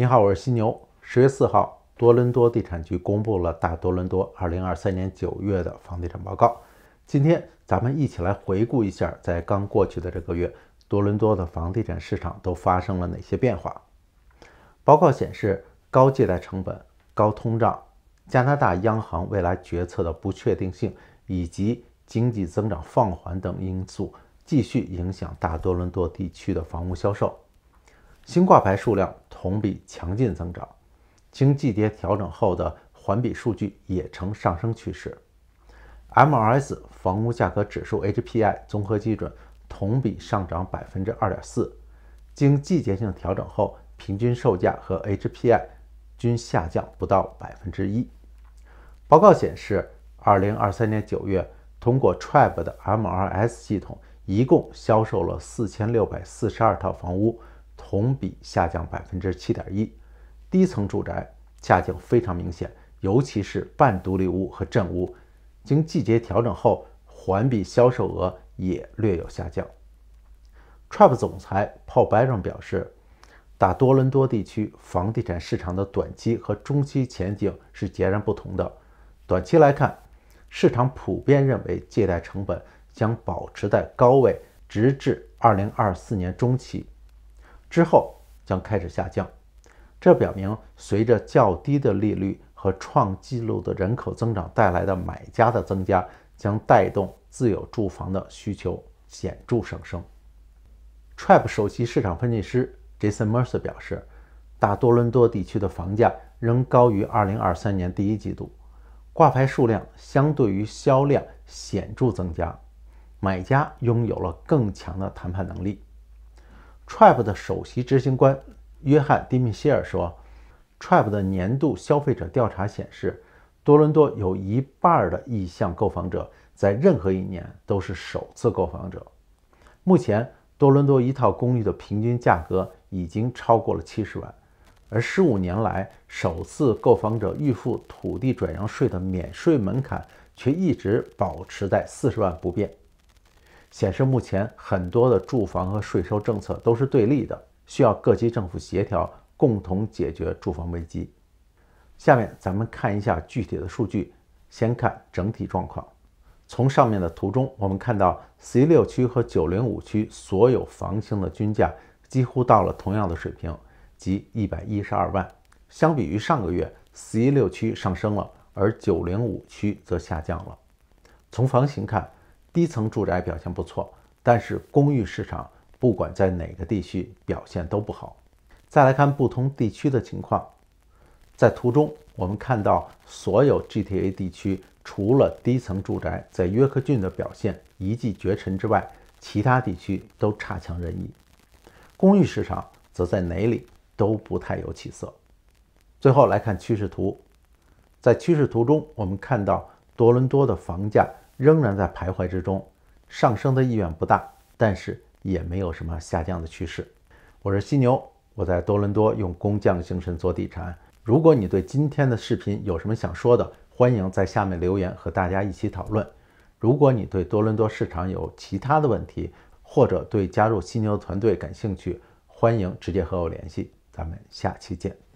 你好，我是犀牛。十月四号，多伦多地产局公布了大多伦多二零二三年九月的房地产报告。今天咱们一起来回顾一下，在刚过去的这个月，多伦多的房地产市场都发生了哪些变化？报告显示，高借贷成本、高通胀、加拿大央行未来决策的不确定性以及经济增长放缓等因素，继续影响大多伦多地区的房屋销售。新挂牌数量。同比强劲增长，经季节调整后的环比数据也呈上升趋势。MRS 房屋价格指数 HPI 综合基准同比上涨百分之二点四，经季节性调整后，平均售价和 HPI 均下降不到百分之一。报告显示，二零二三年九月，通过 t r i b e 的 MRS 系统，一共销售了四千六百四十二套房屋。同比下降百分之七点一，低层住宅下降非常明显，尤其是半独立屋和镇屋。经季节调整后，环比销售额也略有下降。TRAP 总裁 Paul b e r o n 表示：“大多伦多地区房地产市场的短期和中期前景是截然不同的。短期来看，市场普遍认为借贷成本将保持在高位，直至二零二四年中期。”之后将开始下降，这表明随着较低的利率和创纪录的人口增长带来的买家的增加，将带动自有住房的需求显著上升。Trap 首席市场分析师 Jason Mercer 表示，大多伦多地区的房价仍高于2023年第一季度，挂牌数量相对于销量显著增加，买家拥有了更强的谈判能力。t r b p 的首席执行官约翰·迪米希尔说 t r b p 的年度消费者调查显示，多伦多有一半的意向购房者在任何一年都是首次购房者。目前，多伦多一套公寓的平均价格已经超过了七十万，而十五年来首次购房者预付土地转让税的免税门槛却一直保持在四十万不变。”显示目前很多的住房和税收政策都是对立的，需要各级政府协调，共同解决住房危机。下面咱们看一下具体的数据，先看整体状况。从上面的图中，我们看到 C 六区和九零五区所有房型的均价几乎到了同样的水平，即一百一十二万。相比于上个月，C 六区上升了，而九零五区则下降了。从房型看，低层住宅表现不错，但是公寓市场不管在哪个地区表现都不好。再来看不同地区的情况，在图中我们看到，所有 GTA 地区除了低层住宅在约克郡的表现一骑绝尘之外，其他地区都差强人意。公寓市场则在哪里都不太有起色。最后来看趋势图，在趋势图中我们看到多伦多的房价。仍然在徘徊之中，上升的意愿不大，但是也没有什么下降的趋势。我是犀牛，我在多伦多用工匠精神做地产。如果你对今天的视频有什么想说的，欢迎在下面留言和大家一起讨论。如果你对多伦多市场有其他的问题，或者对加入犀牛团队感兴趣，欢迎直接和我联系。咱们下期见。